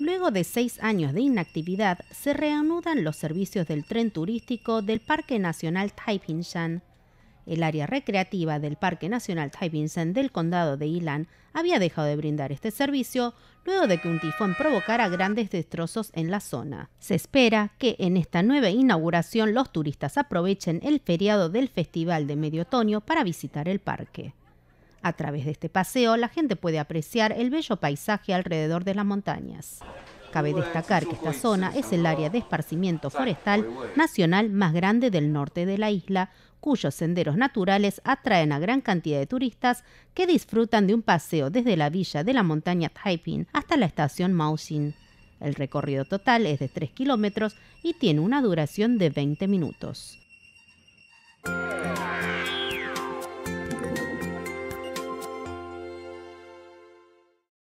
Luego de seis años de inactividad, se reanudan los servicios del tren turístico del Parque Nacional Taipingshan. El área recreativa del Parque Nacional Taipingshan del condado de Ilan había dejado de brindar este servicio luego de que un tifón provocara grandes destrozos en la zona. Se espera que en esta nueva inauguración los turistas aprovechen el feriado del Festival de Medio Otoño para visitar el parque. A través de este paseo, la gente puede apreciar el bello paisaje alrededor de las montañas. Cabe destacar que esta zona es el área de esparcimiento forestal nacional más grande del norte de la isla, cuyos senderos naturales atraen a gran cantidad de turistas que disfrutan de un paseo desde la villa de la montaña Taiping hasta la estación Maoxing. El recorrido total es de 3 kilómetros y tiene una duración de 20 minutos.